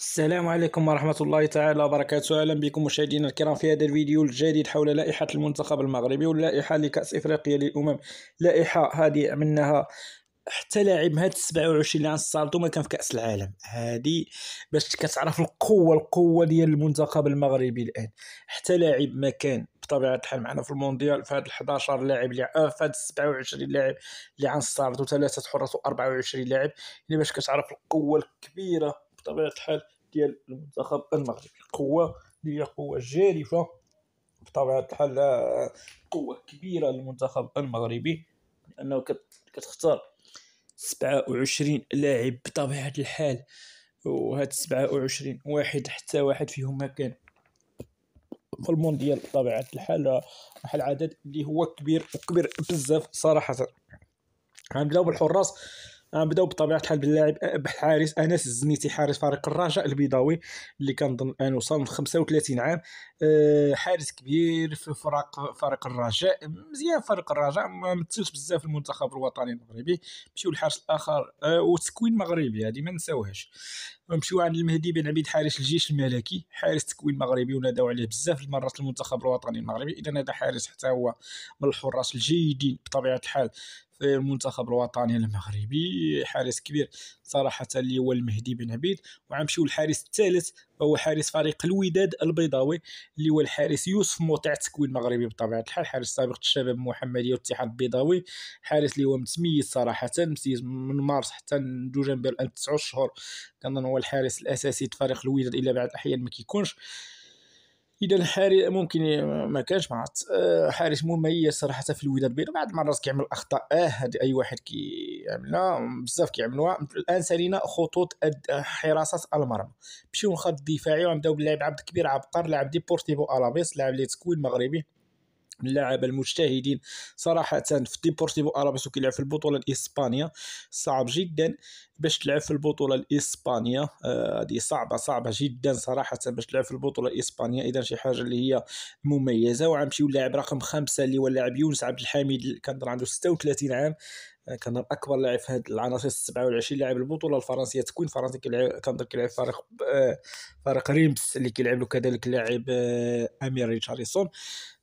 السلام عليكم ورحمة الله تعالى وبركاته أهلا بكم مشاهدينا الكرام في هذا الفيديو الجديد حول لائحة المنتخب المغربي واللائحة لكأس إفريقيا للأمم لائحة هذه عملناها حتى لاعب هاد 27 اللي غنستعرضو ما كان في كاس العالم هادي باش كتعرف القوه القوه ديال المنتخب المغربي الان حتى لاعب ما كان بطبيعه الحال معنا في المونديال في هاد 11 لاعب اللي آه في هاد 27 لاعب اللي غنستعرضو ثلاثه حراس و24 لاعب يعني باش كتعرف القوه الكبيره بطبيعه الحال ديال المنتخب المغربي قوه اللي هي قوه جارفه بطبيعه الحال آه، قوه كبيره للمنتخب المغربي لانه كتختار 27 لاعب بطبيعه الحال وهاد 27 واحد حتى واحد فيهم ما كان في المونديال بطبيعه الحال واحد آه، العدد اللي هو كبير وكبير بزاف صراحه غنبداو بالحراس غنبداو آه، بطبيعه الحال باللاعب آه، بحارس انس الزنيتي حارس فريق الرجاء البيضاوي اللي كنظن الان وصل 35 عام آه، حارس كبير في فرق فريق الرجاء مزيان فريق الرجاء ما مثلش بزاف المنتخب الوطني المغربي مشيو للحارس الاخر وتكوين مغربي هذه ما نساوهاش نمشيو عند المهدي بن عبيد حارس الجيش الملكي حارس تكوين مغربي وناداو عليه بزاف المرات المنتخب الوطني المغربي اذا هذا حارس حتى هو من الحراس الجيدين بطبيعه الحال المنتخب الوطني المغربي حارس كبير صراحه اللي هو المهدي بن عبيد وعمشيو للحارس الثالث فهو حارس فريق الوداد البيضاوي اللي هو الحارس يوسف مطيع تكوين مغربي بطبيعه الحال حارس سابق الشباب المحمديه والاتحاد البيضاوي حارس اللي هو متميز صراحه متميز من مارس حتى الآن 9 شهور كنظن هو الحارس الاساسي لفريق الوداد إلا بعد الاحيان ما كيكونش اذا الحارس ممكن ما كانش مع آه، حارس مميز صراحه في الوداد البيضاء بعض المرات كيعمل اخطاء اه هذه اي واحد كيعملها بزاف كيعملوها الان سالينا خطوط حراسه المرمى نمشيو للخط الدفاعي ونبداو باللاعب عبد الكبير عبقر لاعب ديبورتيفو الافيس لاعب تكوين مغربي من المجتهدين صراحه في ديبورتيفو ارابيسو كيلعب في البطوله الاسبانيه صعب جدا باش تلعب في البطوله الاسبانيه آه، هذه آه صعبه صعبه جدا صراحه باش تلعب في البطوله الاسبانيه اذا شي حاجه اللي هي مميزه وعمشيو اللاعب رقم خمسه اللي هو اللاعب يونس عبد الحميد كان عنده 36 عام آه، كان اكبر لاعب في هذه العناصر 27 لاعب البطوله الفرنسيه تكون فرنسا كيلعب كنظن كيلعب فريق آه، فريق ريمس اللي كيلعب له كذلك اللاعب امير ريتشاردسون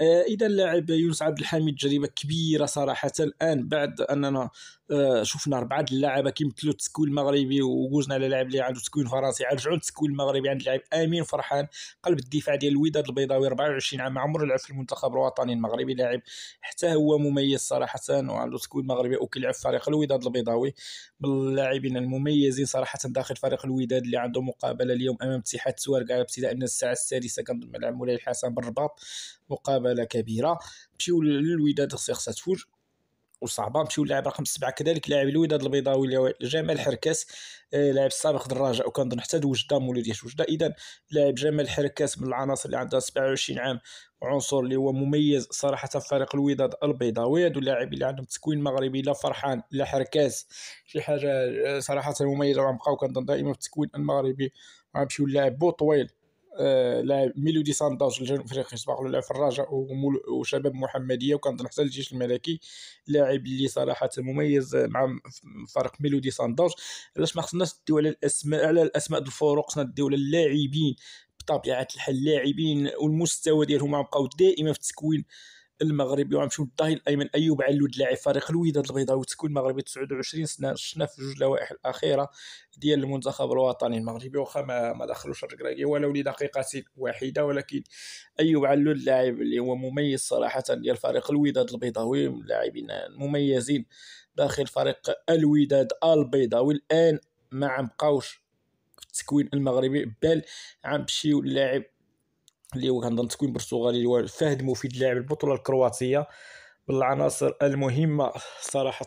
آه، اذا اللاعب يونس عبد الحميد تجربه كبيره صراحه الان بعد اننا آه، شفنا اربعه اللاعبه كيمثلوا التسكوين المغربي وجوزنا على لاعب اللي عنده تسكوين فرنسي رجعوا للتسكوين المغربي عند اللاعب امين فرحان قلب الدفاع ديال الوداد البيضاوي 24 عام عمره لعب في المنتخب الوطني المغربي لاعب حتى هو مميز صراحه وعنده تسكوين مغربي وكيلعب في فريق الوداد البيضاوي من اللاعبين المميزين صراحه داخل فريق الوداد اللي عنده مقابله اليوم امام اتحاد السوارقه ابتداء من الساعه السادسه كنظن ملعب مولاي الحسن بالرباط مقابله كبيره نمشيو للوداد خصها تفوز وصعبه مشيو اللاعب رقم سبعه كذلك لاعب الوداد البيضاوي جمال حركاس آه، لاعب سابق الرجاء وكنظن حتى وجده ديال وجده اذا لاعب جمال حركاس من العناصر اللي عندها 27 عام عنصر اللي هو مميز صراحه في فريق الوداد البيضاوي هادو اللاعبين اللي عندهم تكوين مغربي لا فرحان لا حركاس شي حاجه آه، صراحه مميزه وغنبقاو كنظن دائما في التكوين المغربي غنمشيو للاعب بوطويل لاعب ميلودي سانداوز الجنوب افريقي سبق له لعب في الرجاء وشباب محمديه وكنظن حتى الجيش الملكي لاعب اللي صراحه مميز مع فريق ميلودي سانداوز علاش ما خصناش نديو على الاسماء على الاسماء ديال الفرق خصنا نديو على اللاعبين بطبيعه الحال اللاعبين والمستوى ديالهم بقاو دائما في التكوين المغرب يوم شو الايمن ايوب علود لاعب فريق الوداد البيضاوي تكون مغربي 29 سنه شفنا في جوج لوائح الاخيره ديال المنتخب الوطني المغربي واخا ما, ما دخلوش الركراكي ولو لدقيقه واحده ولكن ايوب علود لاعب اللي هو مميز صراحه ديال فريق الوداد البيضاوي من اللاعبين المميزين داخل فريق الوداد البيضاوي الان ما عم بقاوش في التكوين المغربي بل عم بشيو اللاعب اللي هو كنظن تكوين برتغالي هو فهد مفيد لاعب البطوله الكرواتيه بالعناصر المهمه صراحه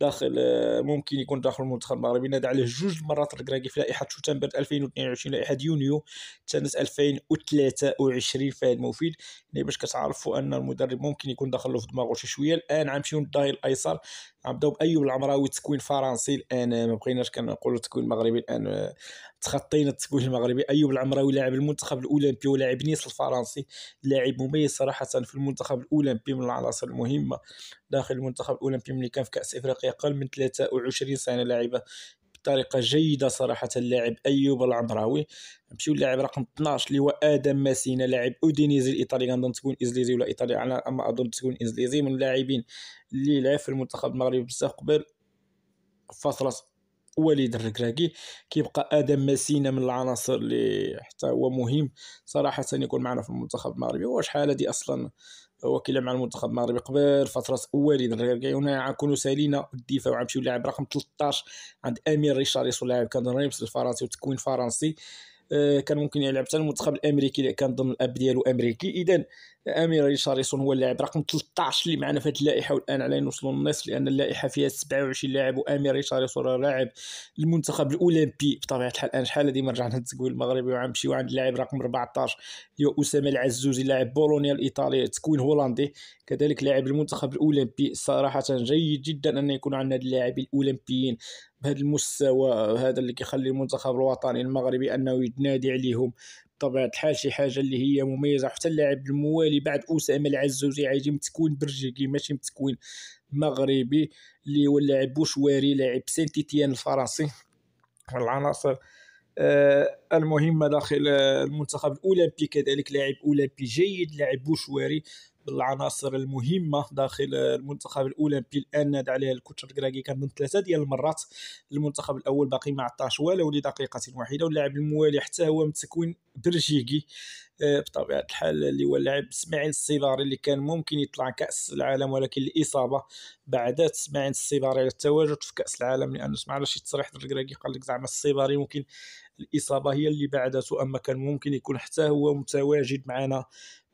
داخل آه، ممكن يكون داخل المنتخب المغربي نادى عليه جوج مرات الكراكي في لائحه شتنبر 2022 لائحه يونيو سنه 2023 فهد مفيد يعني باش كتعرفوا ان المدرب ممكن يكون داخل له في دماغه شي شويه الان غنمشيو للظهير الايسر غنبداو بايوب العمراوي تكوين فرنسي الان ما بقيناش كنقولوا تكوين مغربي الان تخطينا التكوين المغربي ايوب العمراوي لاعب المنتخب الاولمبي ولاعب نيس الفرنسي لاعب مميز صراحه في المنتخب الاولمبي من العناصر المهمه داخل المنتخب الاولمبي ملي كان في كاس افريقيا اقل من 23 سنه لاعبه بطريقه جيده صراحه اللاعب ايوب العمراوي نمشيو للاعب رقم 12 اللي هو ادم ماسينا لاعب اودينيزي الايطالي كنظن تكون انجليزي ولا ايطالي على ما اظن تكون انجليزي من اللاعبين اللي لعب في المنتخب المغربي بزاف قبل فاصلة وليد الركراكي كيبقى ادم مسينا من العناصر اللي حتى هو مهم صراحه يكون معنا في المنتخب المغربي واش حاله هذه اصلا هو كيلعب مع المنتخب المغربي قبل فتره وليد الركراكي هنا كونوا سالينا الدفاع وعمشيو لاعب رقم 13 عند امير ريشاريس لاعب كان ريمس الفرنسي وتكوين فرنسي آه، كان ممكن يلعب حتى المنتخب الامريكي كان ضمن الاب ديالو امريكي اذا امير ريشاريسون هو اللاعب رقم 13 اللي معنا في هذه اللائحه والان علينا نوصلوا للنصف لان اللائحه فيها 27 لاعب وامير ريشاريسون راه لاعب المنتخب الاولمبي بطبيعه الحال الان شحال ديما رجعنا للتكوين المغربي وغنمشيو عند اللاعب رقم 14 اللي هو اسامه العزوزي لاعب بولونيا الايطالي تكوين هولندي كذلك لاعب المنتخب الاولمبي صراحه جيد جدا ان يكون عندنا اللاعبين الاولمبيين بهذا المستوى هذا اللي كيخلي المنتخب الوطني المغربي انه يتنادي عليهم بطبيعه الحال شي حاجه اللي هي مميزه حتى اللاعب الموالي بعد اسامه العزوزي عيجي متكون برجيكي ماشي متكون مغربي اللي هو اللاعب بوشواري لاعب سانتيتيان الفرنسي العناصر آه المهمه داخل المنتخب الاولمبي كذلك لاعب اولمبي جيد لاعب بوشواري بالعناصر المهمه داخل المنتخب الاولمبي الان نادى عليه الكوتشر كراكي كان من ثلاثه ديال المرات المنتخب الاول باقي ما عطاش ولو لدقيقه واحده واللاعب الموالي حتى هو من تكوين آه، بطبيعه الحال اللي هو اللاعب اسماعيل الصيباري اللي كان ممكن يطلع كاس العالم ولكن الاصابه بعدت اسماعيل الصيباري على التواجد في كاس العالم لانه سمعنا شي تصريح الركراكي قال لك زعما الصيباري ممكن الاصابه هي اللي بعدته اما كان ممكن يكون حتى هو متواجد معنا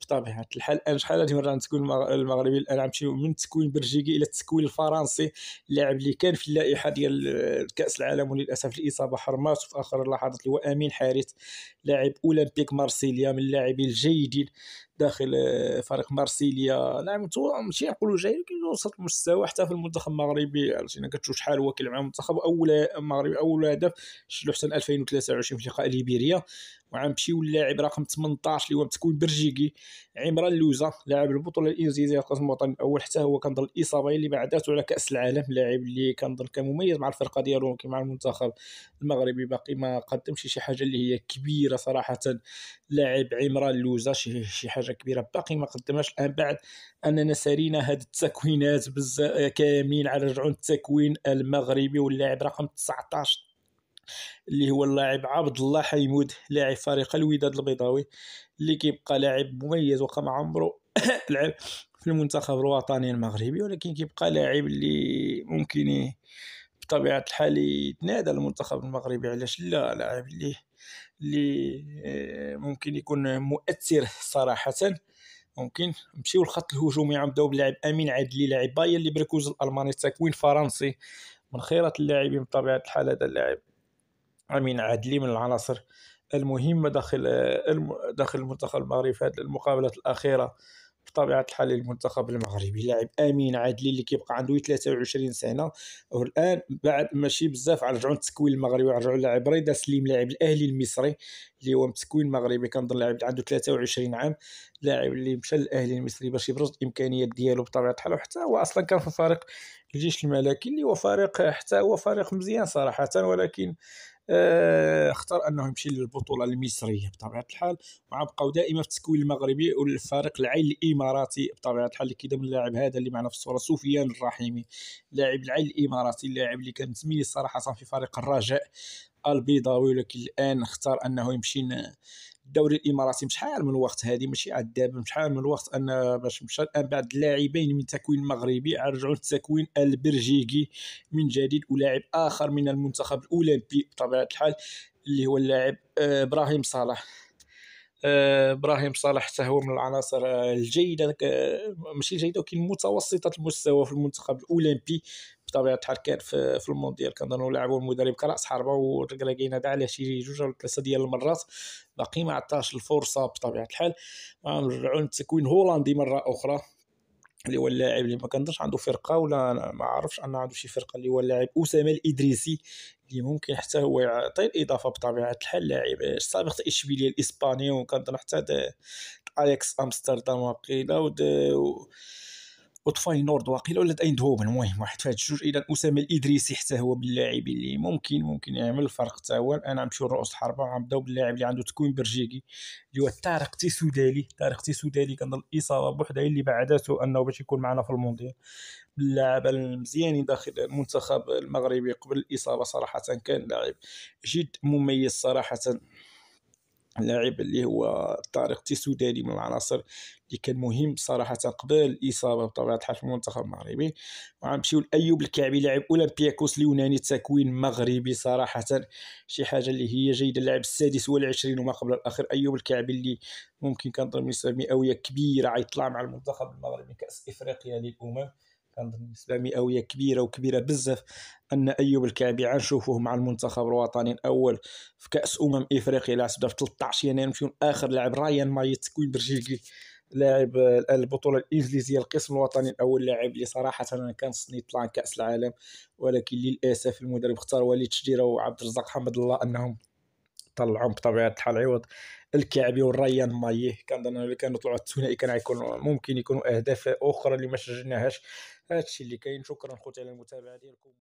بطبيعه الحال انا شحال هذه المره نتكون المغربي عم غنمشي من التكوين البلجيكي الى التكوين الفرنسي اللاعب اللي كان في اللائحه ديال كاس العالم وللاسف الاصابه حرمات في اخر اللحظات اللي هو امين حارث لاعب اولمبيك مارسيليا من اللاعبين الجيدين داخل آه، فريق مارسيليا نعم، تو ماشي نقولوا جاي لكن وسط المستوى حتى في المنتخب المغربي عرفتينا كتشوف شحال هو كيلعب مع المنتخب اول مغربي اول هدف شلو حتى 2023 في لقاء ليبيريا وغنمشيو اللاعب رقم 18 اللي هو متكون برجيكي عمران لوزا لاعب البطوله الانجليزيه في القسم الوطني الاول حتى هو كنظن الاصابه اللي بعداتو على كاس العالم لاعب اللي كنظن كان مميز مع الفرقه ديالو كي مع المنتخب المغربي باقي ما قدمش شي حاجه اللي هي كبيره صراحه لاعب عمران لوزا شي حاجه حاجه كبيره باقي ما قدمناش الان بعد اننا سارينا هاد التكوينات كاملين على رجعوا التكوين المغربي واللاعب رقم 19 اللي هو اللاعب عبد الله حيمود لاعب فريق الوداد البيضاوي اللي كيبقى لاعب مميز وقع مع عمره لعب في المنتخب الوطني المغربي ولكن كيبقى لاعب اللي ممكن بطبيعه الحال يتنادى المنتخب المغربي علاش لا لاعب اللي اللي آه، ممكن يكون مؤثر صراحه ممكن نمشيو للخط الهجومي عمدو بلاعب امين عدلي لاعب باير بركوز الالماني التكوين فرنسي من خيرة اللاعبين بطبيعه الحال هذا اللاعب امين عدلي من العناصر المهمه داخل آه، داخل المنتخب المغربي في هذه المقابله الاخيره بطبيعه الحال المنتخب المغربي لاعب امين عادلي اللي كيبقى عنده 23 سنه والان بعد ماشي بزاف رجعوا للتكوين المغربي رجعوا لاعب رضا سليم لاعب الاهلي المصري اللي هو متكوين مغربي كنظن لاعب عنده 23 عام لاعب اللي مشى للاهلي المصري باش يبرز الامكانيات ديالو بطبيعه الحال وحتى هو اصلا كان في فريق الجيش الملكي اللي هو فريق حتى هو فريق مزيان صراحه ولكن آه، اختار انه يمشي للبطوله المصريه بطبيعه الحال مع بقاو دائما في التكوين المغربي والفريق العين الاماراتي بطبيعه الحال اللي كيدعم اللاعب هذا اللي معنا في الصوره سفيان الرحيمي لاعب العين الاماراتي اللاعب اللي كان زميلي صراحه في فريق الرجاء البيضاوي ولكن الان اختار انه يمشي الدوري الاماراتي شحال من وقت هذه ماشي عاد دابا شحال من وقت ان باش مشى بعد اللاعبين من تكوين مغربي رجعوا للتكوين البرجيكي من جديد ولاعب اخر من المنتخب الاولمبي بطبيعه الحال اللي هو اللاعب آه، ابراهيم صلاح ابراهيم صالح حتى هو من العناصر الجيده ماشي جيده ولكن متوسطه المستوى في المنتخب الاولمبي بطبيعه الحال كان في, المونديال كنظنوا لعبوا المدرب كراس حربه كاين هذا عليه شي جوج ولا ثلاثه ديال المرات باقي ما عطاش الفرصه بطبيعه الحال نرجعوا للتكوين هولندي مره اخرى اللي هو اللاعب اللي ما كنظنش عنده فرقه ولا ما عرفش ان عنده شي فرقه اللي هو اللاعب اسامه الادريسي اللي ممكن حتى هو يعطي الاضافه بطبيعه الحال لاعب سابق اشبيليه الاسباني وكنظن حتى اليكس امستردام وقيله وطفاي نورد واقيلا ولا اين دهوب المهم واحد فهاد الجوج اذا اسامه الادريسي حتى هو باللاعب اللي ممكن ممكن يعمل الفرق حتى هو الان غنمشيو لرؤوس الحربه غنبداو باللاعب اللي عنده تكوين برجيكي اللي هو طارق تيسودالي طارق تيسودالي كان الاصابه بوحدها اللي بعدته انه باش يكون معنا في المونديال اللاعب المزياني داخل المنتخب المغربي قبل الاصابه صراحه كان لاعب جد مميز صراحه لاعب اللي هو طارق تيسوداني من العناصر اللي كان مهم صراحه قبل الاصابه بطبيعه الحال في المنتخب المغربي وغنمشيو لايوب الكعبي لاعب اولمبياكوس اليوناني تكوين مغربي صراحه شي حاجه اللي هي جيده اللاعب السادس والعشرين وما قبل الاخر ايوب الكعبي اللي ممكن كنظن نسبه مئويه كبيره غيطلع مع المنتخب المغربي كاس افريقيا للامم كنظن نسبه مئويه كبيره وكبيره بزاف ان ايوب الكعبي نشوفوه مع المنتخب الوطني الاول في كاس امم افريقيا لعب في 13 يناير نمشيو اخر لاعب رايان مايت برجيكي لاعب البطوله الانجليزيه القسم الوطني الاول لاعب اللي صراحه انا صني يطلع كاس العالم ولكن للاسف المدرب اختار وليد شجيره وعبد الرزاق حمد الله انهم طلعهم بطبيعه الحال عوض الكعبي والريان مايي إيه، كنظن انا اللي كانوا طلعوا الثنائي كان غيكون ممكن يكونوا اهداف اخرى اللي ما سجلناهاش هادشي اللي كاين شكرا خوتي على المتابعه ديالكم